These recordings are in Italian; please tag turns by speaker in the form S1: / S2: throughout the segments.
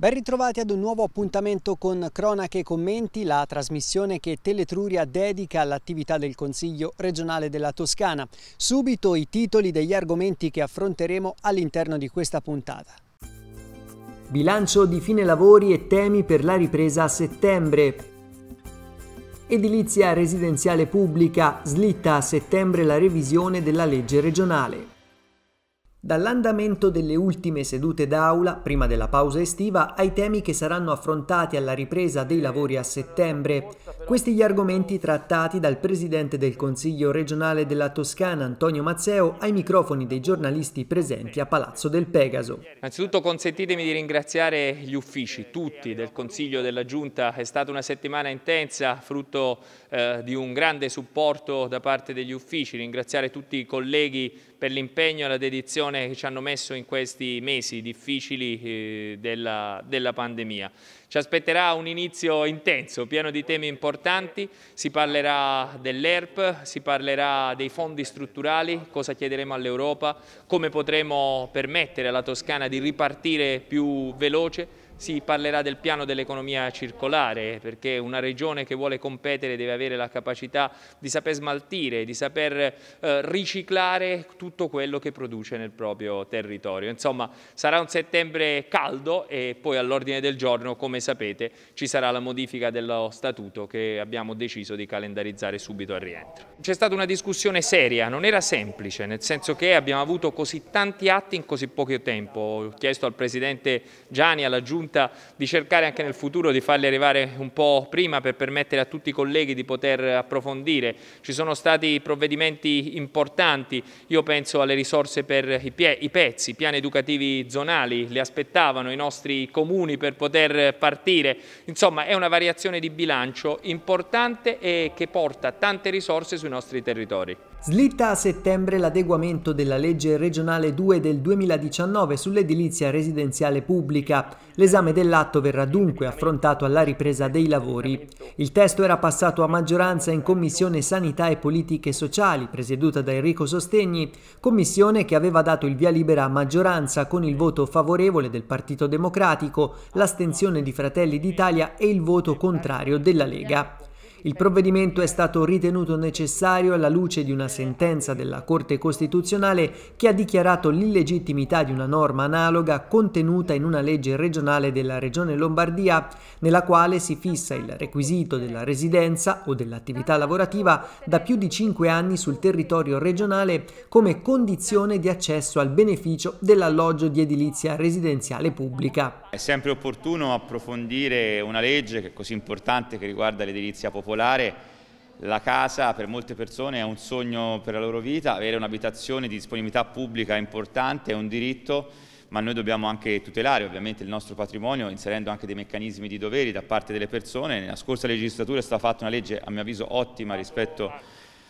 S1: Ben ritrovati ad un nuovo appuntamento con Cronache e Commenti, la trasmissione che Teletruria dedica all'attività del Consiglio regionale della Toscana. Subito i titoli degli argomenti che affronteremo all'interno di questa puntata. Bilancio di fine lavori e temi per la ripresa a settembre. Edilizia residenziale pubblica slitta a settembre la revisione della legge regionale. Dall'andamento delle ultime sedute d'aula, prima della pausa estiva, ai temi che saranno affrontati alla ripresa dei lavori a settembre. Questi gli argomenti trattati dal Presidente del Consiglio regionale della Toscana, Antonio Mazzeo, ai microfoni dei giornalisti presenti a Palazzo del Pegaso.
S2: Innanzitutto consentitemi di ringraziare gli uffici, tutti, del Consiglio della Giunta. È stata una settimana intensa, frutto eh, di un grande supporto da parte degli uffici. Ringraziare tutti i colleghi per l'impegno e la dedizione che ci hanno messo in questi mesi difficili eh, della, della pandemia. Ci aspetterà un inizio intenso, pieno di temi importanti, si parlerà dell'ERP, si parlerà dei fondi strutturali, cosa chiederemo all'Europa, come potremo permettere alla Toscana di ripartire più veloce, si parlerà del piano dell'economia circolare, perché una regione che vuole competere deve avere la capacità di saper smaltire, di saper eh, riciclare tutto quello che produce nel proprio territorio. Insomma, sarà un settembre caldo e poi all'ordine del giorno, come sapete, ci sarà la modifica dello statuto che abbiamo deciso di calendarizzare subito al rientro. C'è stata una discussione seria, non era semplice, nel senso che abbiamo avuto così tanti atti in così poco tempo. Ho chiesto al Presidente Gianni, alla Giunta, spinta di cercare anche nel futuro di farli arrivare un po' prima per permettere a tutti i colleghi di poter approfondire. Ci sono stati provvedimenti importanti, io penso alle risorse per i, pie, i pezzi, piani educativi zonali, le aspettavano i nostri comuni per poter partire. Insomma è una variazione di bilancio importante e che porta tante risorse sui nostri territori.
S1: Slitta a settembre l'adeguamento della legge regionale 2 del 2019 sull'edilizia residenziale pubblica. L'esame dell'atto verrà dunque affrontato alla ripresa dei lavori. Il testo era passato a maggioranza in Commissione Sanità e Politiche Sociali, presieduta da Enrico Sostegni, commissione che aveva dato il via libera a maggioranza con il voto favorevole del Partito Democratico, l'astensione di Fratelli d'Italia e il voto contrario della Lega. Il provvedimento è stato ritenuto necessario alla luce di una sentenza della Corte Costituzionale che ha dichiarato l'illegittimità di una norma analoga contenuta in una legge regionale della Regione Lombardia, nella quale si fissa il requisito della residenza o dell'attività lavorativa da più di 5 anni sul territorio regionale come condizione di accesso al beneficio dell'alloggio di edilizia residenziale pubblica.
S3: È sempre opportuno approfondire una legge che è così importante che riguarda l'edilizia popolare popolare, la casa per molte persone è un sogno per la loro vita, avere un'abitazione di disponibilità pubblica è importante, è un diritto, ma noi dobbiamo anche tutelare ovviamente il nostro patrimonio inserendo anche dei meccanismi di doveri da parte delle persone. Nella scorsa legislatura è stata fatta una legge a mio avviso ottima rispetto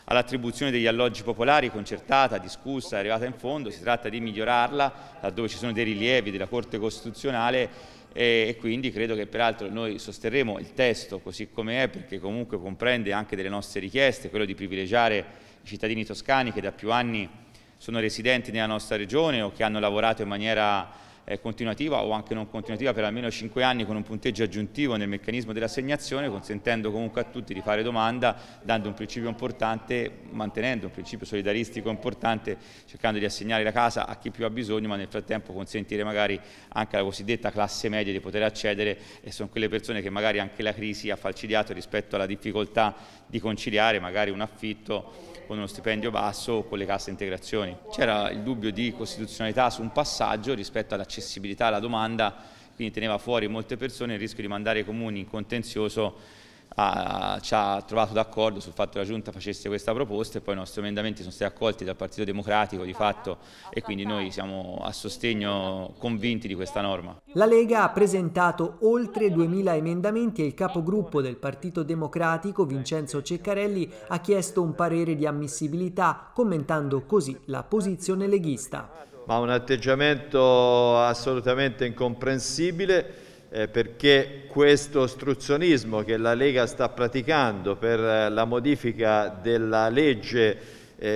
S3: all'attribuzione degli alloggi popolari, concertata, discussa, arrivata in fondo, si tratta di migliorarla laddove ci sono dei rilievi della Corte Costituzionale e, quindi credo che peraltro noi sosterremo il testo così come è perché comunque comprende anche delle nostre richieste, quello di privilegiare i cittadini toscani che da più anni sono residenti nella nostra regione o che hanno lavorato in maniera eh, continuativa o anche non continuativa per almeno 5 anni con un punteggio aggiuntivo nel meccanismo dell'assegnazione, consentendo comunque a tutti di fare domanda, dando un principio importante, mantenendo un principio solidaristico importante, cercando di assegnare la casa a chi più ha bisogno, ma nel frattempo consentire magari anche alla cosiddetta classe media di poter accedere e sono quelle persone che magari anche la crisi ha falcidiato rispetto alla difficoltà di conciliare magari un affitto con uno stipendio basso o con le casse integrazioni. C'era il dubbio di costituzionalità su un passaggio rispetto all'accessibilità accessibilità alla domanda, quindi teneva fuori molte persone, il rischio di mandare i comuni in contenzioso ha, ci ha trovato d'accordo sul fatto che la Giunta facesse questa proposta e poi i nostri emendamenti sono stati accolti dal Partito Democratico di fatto e quindi noi siamo a sostegno convinti di questa norma.
S1: La Lega ha presentato oltre 2000 emendamenti e il capogruppo del Partito Democratico Vincenzo Ceccarelli ha chiesto un parere di ammissibilità commentando così la posizione leghista
S4: ma un atteggiamento assolutamente incomprensibile eh, perché questo ostruzionismo che la Lega sta praticando per eh, la modifica della legge 2,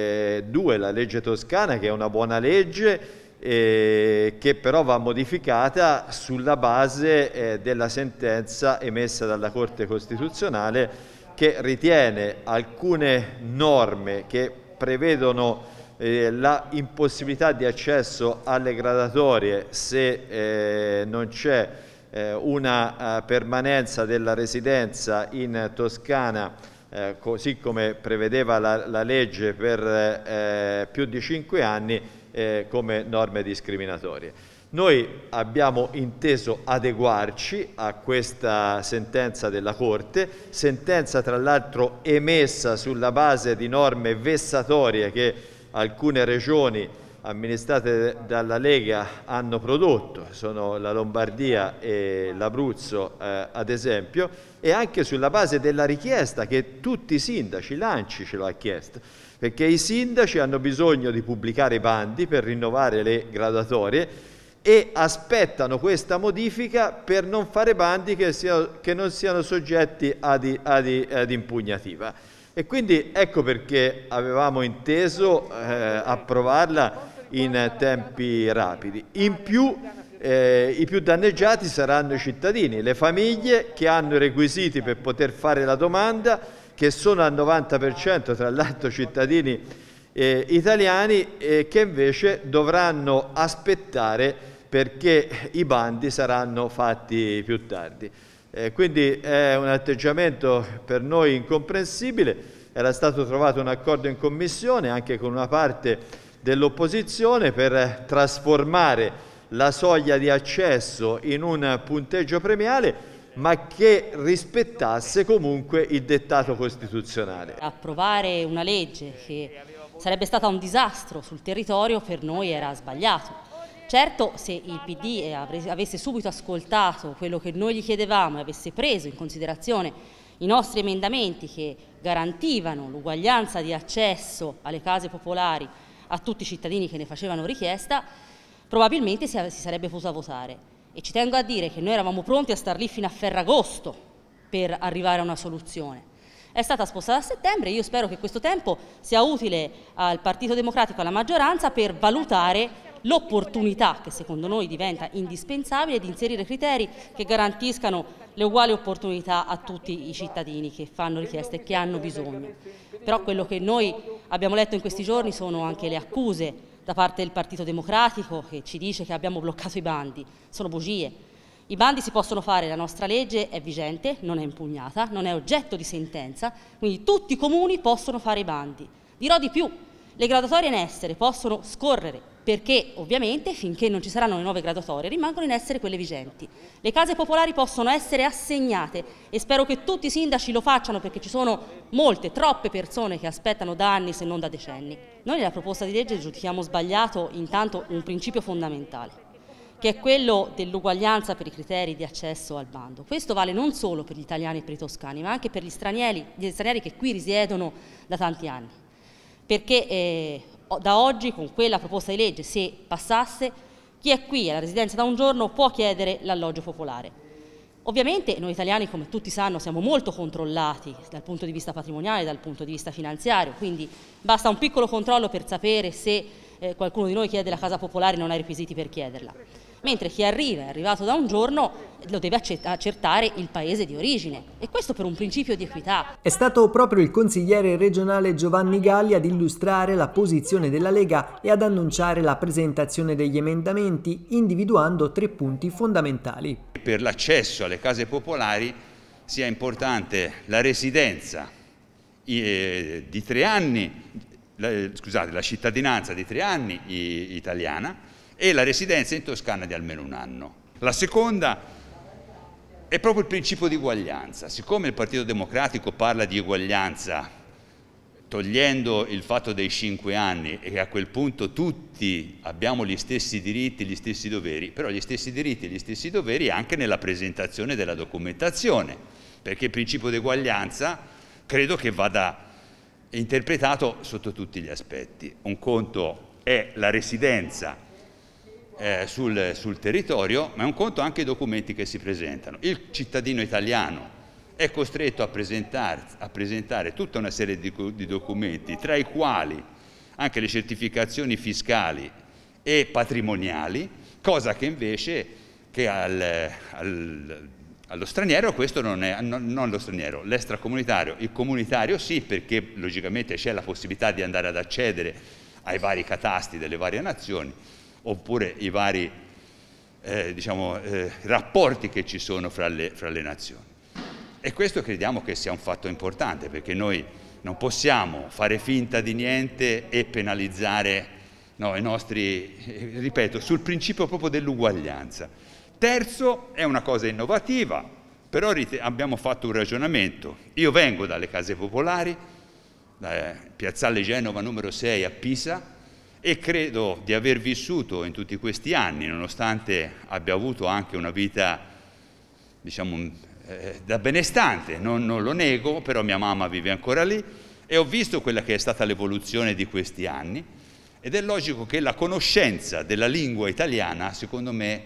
S4: eh, la legge toscana, che è una buona legge, eh, che però va modificata sulla base eh, della sentenza emessa dalla Corte Costituzionale che ritiene alcune norme che prevedono eh, la impossibilità di accesso alle gradatorie se eh, non c'è eh, una eh, permanenza della residenza in Toscana eh, così come prevedeva la, la legge per eh, più di cinque anni come norme discriminatorie. Noi abbiamo inteso adeguarci a questa sentenza della Corte, sentenza tra l'altro emessa sulla base di norme vessatorie che alcune regioni amministrate dalla Lega hanno prodotto, sono la Lombardia e l'Abruzzo eh, ad esempio, e anche sulla base della richiesta che tutti i sindaci, l'Anci ce l'ha chiesto, perché i sindaci hanno bisogno di pubblicare i bandi per rinnovare le graduatorie e aspettano questa modifica per non fare bandi che, sia, che non siano soggetti ad, ad, ad impugnativa. E quindi ecco perché avevamo inteso eh, approvarla in tempi rapidi. In più eh, i più danneggiati saranno i cittadini, le famiglie che hanno i requisiti per poter fare la domanda, che sono al 90% tra l'altro cittadini eh, italiani eh, che invece dovranno aspettare perché i bandi saranno fatti più tardi. Eh, quindi è un atteggiamento per noi incomprensibile. Era stato trovato un accordo in commissione anche con una parte dell'opposizione per trasformare la soglia di accesso in un punteggio premiale ma che rispettasse comunque il dettato costituzionale.
S5: Approvare una legge che sarebbe stata un disastro sul territorio per noi era sbagliato Certo, se il PD eh, avesse subito ascoltato quello che noi gli chiedevamo e avesse preso in considerazione i nostri emendamenti che garantivano l'uguaglianza di accesso alle case popolari a tutti i cittadini che ne facevano richiesta, probabilmente si, sarebbe potuta votare. E ci tengo a dire che noi eravamo pronti a star lì fino a Ferragosto per arrivare a una soluzione. È stata spostata a settembre, e io spero che questo tempo sia utile al Partito Democratico e alla maggioranza per valutare l'opportunità che secondo noi diventa indispensabile di inserire criteri che garantiscano le uguali opportunità a tutti i cittadini che fanno richieste e che hanno bisogno. Però quello che noi abbiamo letto in questi giorni sono anche le accuse da parte del Partito Democratico che ci dice che abbiamo bloccato i bandi, sono bugie. I bandi si possono fare, la nostra legge è vigente, non è impugnata, non è oggetto di sentenza, quindi tutti i comuni possono fare i bandi. Dirò di più, le graduatorie in essere possono scorrere perché ovviamente finché non ci saranno le nuove graduatorie rimangono in essere quelle vigenti. Le case popolari possono essere assegnate e spero che tutti i sindaci lo facciano perché ci sono molte, troppe persone che aspettano da anni se non da decenni. Noi nella proposta di legge giudichiamo sbagliato intanto un principio fondamentale che è quello dell'uguaglianza per i criteri di accesso al bando. Questo vale non solo per gli italiani e per i toscani, ma anche per gli stranieri, gli stranieri che qui risiedono da tanti anni perché eh, da oggi con quella proposta di legge, se passasse, chi è qui alla residenza da un giorno può chiedere l'alloggio popolare. Ovviamente noi italiani, come tutti sanno, siamo molto controllati dal punto di vista patrimoniale, dal punto di vista finanziario, quindi basta un piccolo controllo per sapere se eh, qualcuno di noi chiede la casa popolare e non ha i requisiti per chiederla mentre chi arriva è arrivato da un giorno lo deve accertare il paese di origine e questo per un principio di equità.
S1: È stato proprio il consigliere regionale Giovanni Galli ad illustrare la posizione della Lega e ad annunciare la presentazione degli emendamenti individuando tre punti fondamentali.
S6: Per l'accesso alle case popolari sia importante la residenza eh, di tre anni, scusate, la cittadinanza di tre anni italiana e la residenza in Toscana di almeno un anno. La seconda è proprio il principio di uguaglianza. Siccome il Partito Democratico parla di uguaglianza togliendo il fatto dei cinque anni e a quel punto tutti abbiamo gli stessi diritti, gli stessi doveri, però gli stessi diritti e gli stessi doveri anche nella presentazione della documentazione, perché il principio di uguaglianza credo che vada interpretato sotto tutti gli aspetti. Un conto è la residenza eh, sul, sul territorio, ma è un conto anche i documenti che si presentano. Il cittadino italiano è costretto a, a presentare tutta una serie di, di documenti, tra i quali anche le certificazioni fiscali e patrimoniali, cosa che invece che al, al, allo straniero questo non è, non, non lo straniero, l'estracomunitario, il comunitario sì perché logicamente c'è la possibilità di andare ad accedere ai vari catasti delle varie nazioni, oppure i vari eh, diciamo, eh, rapporti che ci sono fra le, fra le nazioni. E questo crediamo che sia un fatto importante perché noi non possiamo fare finta di niente e penalizzare no, i nostri, eh, ripeto, sul principio proprio dell'uguaglianza. Terzo, è una cosa innovativa, però abbiamo fatto un ragionamento. Io vengo dalle case popolari, da eh, Piazzale Genova numero 6 a Pisa, e credo di aver vissuto in tutti questi anni, nonostante abbia avuto anche una vita, diciamo, eh, da benestante, non, non lo nego, però mia mamma vive ancora lì e ho visto quella che è stata l'evoluzione di questi anni ed è logico che la conoscenza della lingua italiana, secondo me,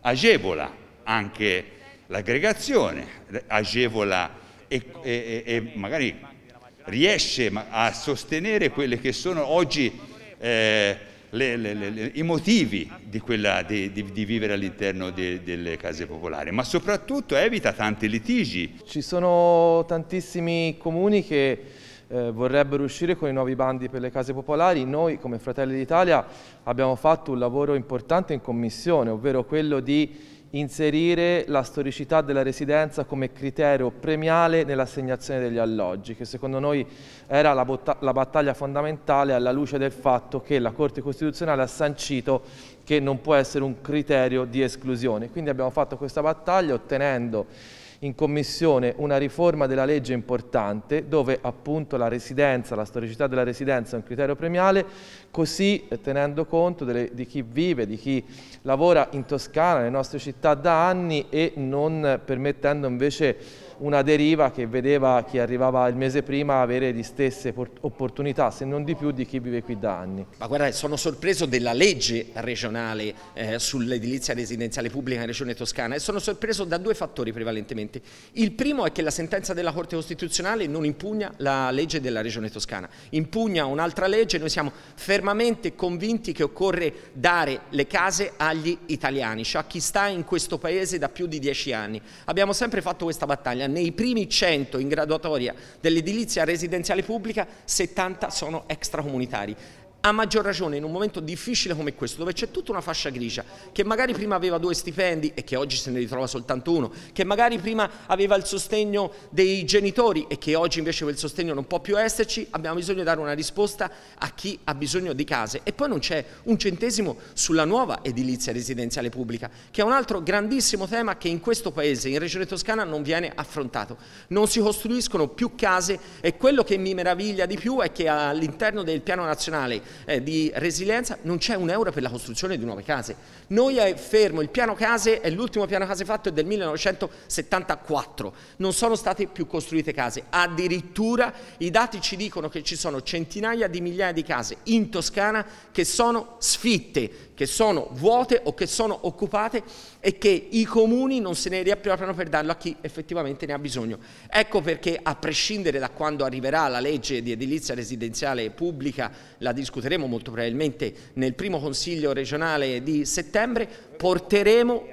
S6: agevola anche l'aggregazione, agevola e, e, e magari riesce a sostenere quelle che sono oggi eh, le, le, le, i motivi di, quella, di, di, di vivere all'interno delle case popolari, ma soprattutto evita tanti litigi.
S7: Ci sono tantissimi comuni che eh, vorrebbero uscire con i nuovi bandi per le case popolari. Noi come Fratelli d'Italia abbiamo fatto un lavoro importante in commissione, ovvero quello di inserire la storicità della residenza come criterio premiale nell'assegnazione degli alloggi, che secondo noi era la, la, battaglia fondamentale alla luce del fatto che la Corte Costituzionale ha sancito che non può essere un criterio di esclusione. Quindi abbiamo fatto questa battaglia ottenendo in commissione una riforma della legge importante dove appunto la residenza, la storicità della residenza è un criterio premiale, così eh, tenendo conto delle, di chi vive, di chi lavora in Toscana, nelle nostre città da anni e non permettendo invece una deriva che vedeva chi arrivava il mese prima avere le stesse opportunità, se non di più, di chi vive qui da anni. Ma guarda, sono sorpreso della legge regionale eh, sull'edilizia residenziale pubblica in Regione Toscana e sono sorpreso da due fattori prevalentemente. Il primo è che la sentenza della Corte Costituzionale non impugna la legge della Regione Toscana, impugna un'altra legge, noi siamo fermamente convinti che occorre dare le case agli italiani, cioè a chi sta in questo paese da più di dieci anni. Abbiamo sempre fatto questa battaglia, nei primi 100 in graduatoria dell'edilizia residenziale pubblica 70 sono extracomunitari. A maggior ragione in un momento difficile come questo, dove c'è tutta una fascia grigia, che magari prima aveva due stipendi e che oggi se ne ritrova soltanto uno, che magari prima aveva il sostegno dei genitori e che oggi invece quel sostegno non può più esserci, abbiamo bisogno di dare una risposta a chi ha bisogno di case. E poi non c'è un centesimo sulla nuova edilizia residenziale pubblica, che è un altro grandissimo tema che in questo paese, in Regione Toscana, non viene affrontato. Non si costruiscono più case e quello che mi meraviglia di più è che all'interno del piano nazionale eh, di resilienza, non c'è un euro per la costruzione di nuove case. Noi è fermo, il piano case è l'ultimo piano case fatto è del 1974, non sono state più costruite case, addirittura i dati ci dicono che ci sono centinaia di migliaia di case in Toscana che sono sfitte, che sono vuote o che sono occupate e che i comuni non se ne riappropriano per darlo a chi effettivamente ne ha bisogno. Ecco perché a prescindere da quando arriverà la legge di edilizia residenziale pubblica, la discuteremo molto probabilmente nel primo consiglio regionale di settembre, porteremo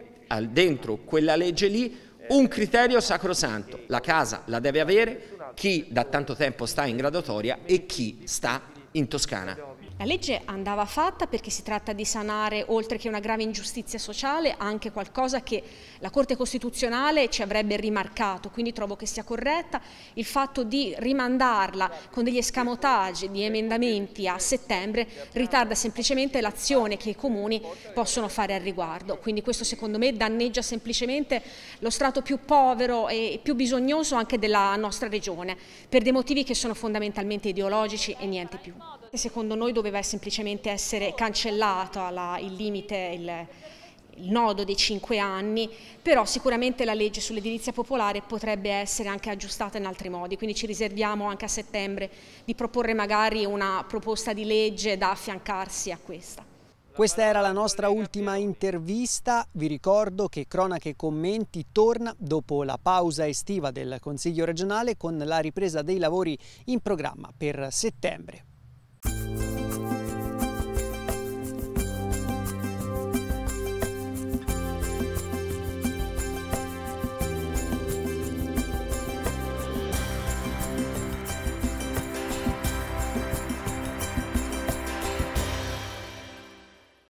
S7: dentro quella legge lì un criterio sacrosanto, la casa la deve avere chi da tanto tempo sta in graduatoria e chi sta in Toscana.
S5: La legge andava fatta perché si tratta di sanare, oltre che una grave ingiustizia sociale, anche qualcosa che la Corte Costituzionale ci avrebbe rimarcato, quindi trovo che sia corretta il fatto di rimandarla con degli escamotaggi di emendamenti a settembre ritarda semplicemente l'azione che i comuni possono fare al riguardo, quindi questo secondo me danneggia semplicemente lo strato più povero e più bisognoso anche della nostra regione, per dei motivi che sono fondamentalmente ideologici e niente più. Secondo noi doveva semplicemente essere cancellato la, il limite, il, il nodo dei cinque anni, però sicuramente la legge sull'edilizia popolare potrebbe essere anche aggiustata in altri modi, quindi ci riserviamo anche a settembre di proporre magari una proposta di legge da affiancarsi a questa.
S1: Questa era la nostra ultima intervista, vi ricordo che Cronache Commenti torna dopo la pausa estiva del Consiglio regionale con la ripresa dei lavori in programma per settembre. Música